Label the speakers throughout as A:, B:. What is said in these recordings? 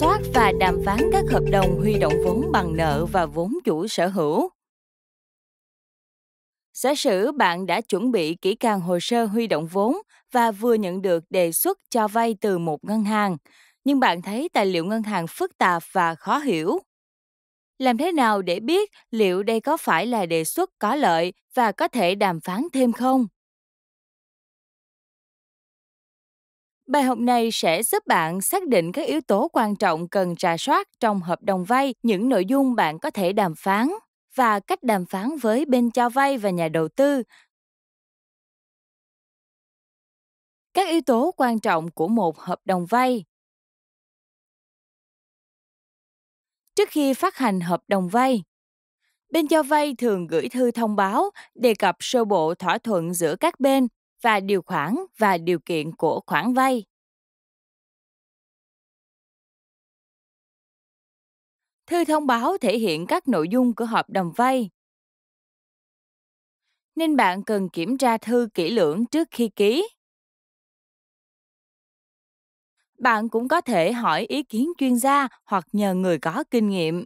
A: soát và đàm phán các hợp đồng huy động vốn bằng nợ và vốn chủ sở hữu. Giả sử bạn đã chuẩn bị kỹ càng hồ sơ huy động vốn và vừa nhận được đề xuất cho vay từ một ngân hàng, nhưng bạn thấy tài liệu ngân hàng phức tạp và khó hiểu. Làm thế nào để biết liệu đây có phải là đề xuất có lợi và có thể đàm phán thêm không? Bài học này sẽ giúp bạn xác định các yếu tố quan trọng cần trà soát trong hợp đồng vay, những nội dung bạn có thể đàm phán và cách đàm phán với bên cho vay và nhà đầu tư.
B: Các yếu tố quan trọng của một hợp đồng vay. Trước khi phát hành hợp đồng
A: vay, bên cho vay thường gửi thư thông báo đề cập sơ bộ thỏa thuận
B: giữa các bên và điều khoản và điều kiện của khoản vay. Thư thông báo thể hiện các nội dung của hợp đồng vay. Nên bạn cần kiểm tra thư kỹ lưỡng trước khi ký. Bạn
A: cũng có thể hỏi ý kiến chuyên gia hoặc nhờ người có kinh nghiệm.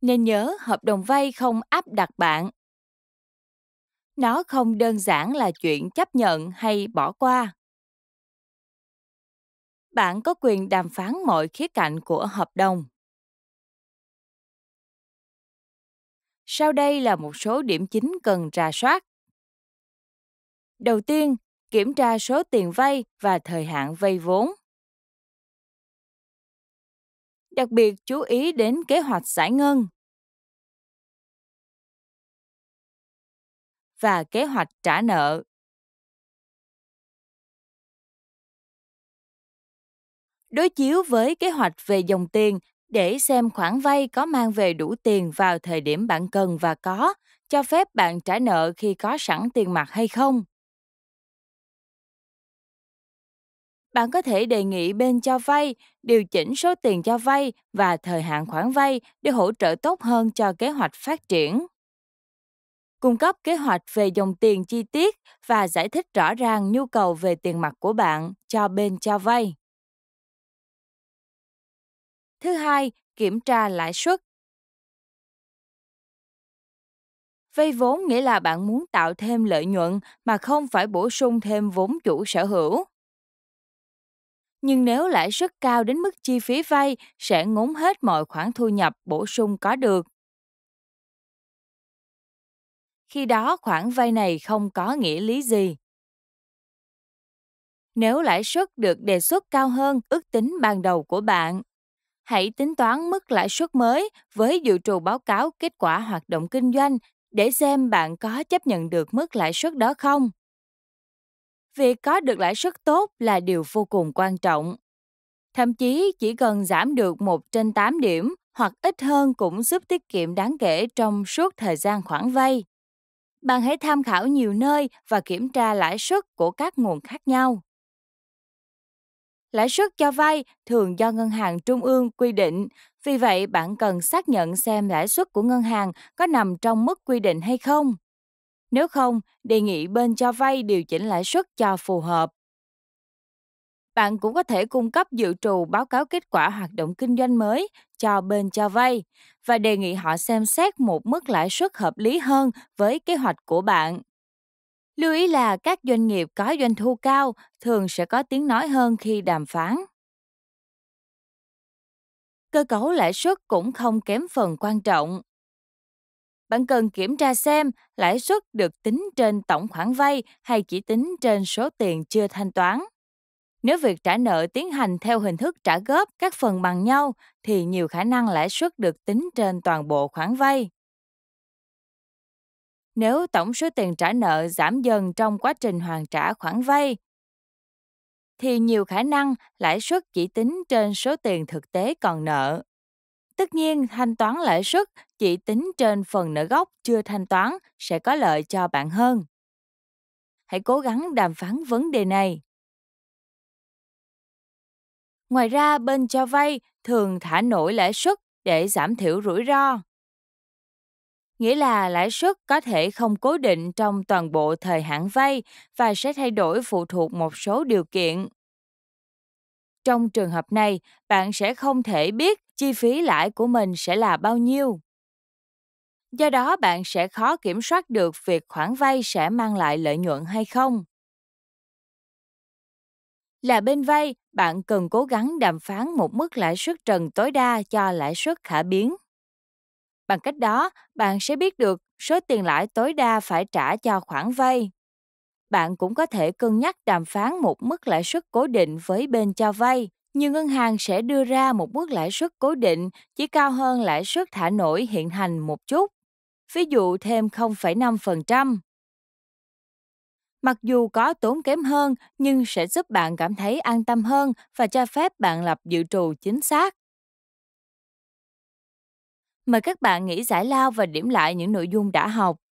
A: Nên nhớ hợp đồng vay không áp đặt bạn nó không đơn giản là chuyện chấp nhận hay bỏ qua
B: bạn có quyền đàm phán mọi khía cạnh của hợp đồng sau đây là một số điểm chính cần rà soát đầu tiên kiểm tra số tiền vay và thời hạn vay vốn đặc biệt chú ý đến kế hoạch giải ngân và kế hoạch trả nợ. Đối chiếu với kế hoạch về dòng tiền
A: để xem khoản vay có mang về đủ tiền vào thời điểm bạn cần và có, cho phép bạn trả nợ khi có sẵn tiền mặt hay không. Bạn có thể đề nghị bên cho vay điều chỉnh số tiền cho vay và thời hạn khoản vay để hỗ trợ tốt hơn cho kế hoạch phát triển cung cấp kế hoạch về dòng tiền chi tiết và giải thích rõ ràng nhu cầu về tiền mặt của
B: bạn cho bên cho vay. Thứ hai, kiểm tra lãi suất. Vay
A: vốn nghĩa là bạn muốn tạo thêm lợi nhuận mà không phải bổ sung thêm vốn chủ sở hữu.
B: Nhưng nếu lãi suất cao đến mức chi phí vay sẽ ngốn hết mọi khoản thu nhập bổ sung có được khi đó khoản vay này không có nghĩa lý gì.
A: Nếu lãi suất được đề xuất cao hơn ước tính ban đầu của bạn, hãy tính toán mức lãi suất mới với dự trù báo cáo kết quả hoạt động kinh doanh để xem bạn có chấp nhận được mức lãi suất đó không. Việc có được lãi suất tốt là điều vô cùng quan trọng. Thậm chí chỉ cần giảm được 1 trên 8 điểm hoặc ít hơn cũng giúp tiết kiệm đáng kể trong suốt thời gian khoản vay. Bạn hãy tham khảo nhiều nơi và kiểm tra lãi suất của các nguồn khác nhau. Lãi suất cho vay thường do ngân hàng trung ương quy định, vì vậy bạn cần xác nhận xem lãi suất của ngân hàng có nằm trong mức quy định hay không. Nếu không, đề nghị bên cho vay điều chỉnh lãi suất cho phù hợp. Bạn cũng có thể cung cấp dự trù báo cáo kết quả hoạt động kinh doanh mới cho bên cho vay và đề nghị họ xem xét một mức lãi suất hợp lý hơn với kế hoạch của bạn. Lưu ý là các doanh nghiệp có doanh thu cao thường sẽ có tiếng nói hơn khi đàm phán. Cơ cấu lãi suất cũng không kém phần quan trọng. Bạn cần kiểm tra xem lãi suất được tính trên tổng khoản vay hay chỉ tính trên số tiền chưa thanh toán. Nếu việc trả nợ tiến hành theo hình thức trả góp các phần bằng nhau thì nhiều khả năng lãi suất được tính trên toàn bộ khoản vay. Nếu tổng số tiền trả nợ giảm dần trong quá trình hoàn trả khoản vay thì nhiều khả năng lãi suất chỉ tính trên số tiền thực tế còn nợ. Tất nhiên, thanh toán lãi suất chỉ tính trên phần nợ gốc chưa thanh toán sẽ có lợi cho bạn hơn. Hãy cố gắng đàm phán vấn đề này. Ngoài ra, bên cho vay thường thả nổi lãi suất để giảm thiểu rủi ro. Nghĩa là lãi suất có thể không cố định trong toàn bộ thời hạn vay và sẽ thay đổi phụ thuộc một số điều kiện. Trong trường hợp này, bạn sẽ không thể biết chi phí lãi của mình sẽ là bao nhiêu. Do đó, bạn sẽ khó kiểm soát được việc khoản vay sẽ mang lại lợi nhuận hay không là bên vay, bạn cần cố gắng đàm phán một mức lãi suất trần tối đa cho lãi suất khả biến. Bằng cách đó, bạn sẽ biết được số tiền lãi tối đa phải trả cho khoản vay. Bạn cũng có thể cân nhắc đàm phán một mức lãi suất cố định với bên cho vay, nhưng ngân hàng sẽ đưa ra một mức lãi suất cố định chỉ cao hơn lãi suất thả nổi hiện hành một chút. Ví dụ thêm 0,5%. Mặc dù có tốn kém hơn nhưng sẽ giúp bạn cảm thấy an tâm hơn và cho phép bạn lập dự trù chính xác.
B: Mời các bạn nghĩ giải lao và điểm lại những nội dung đã học.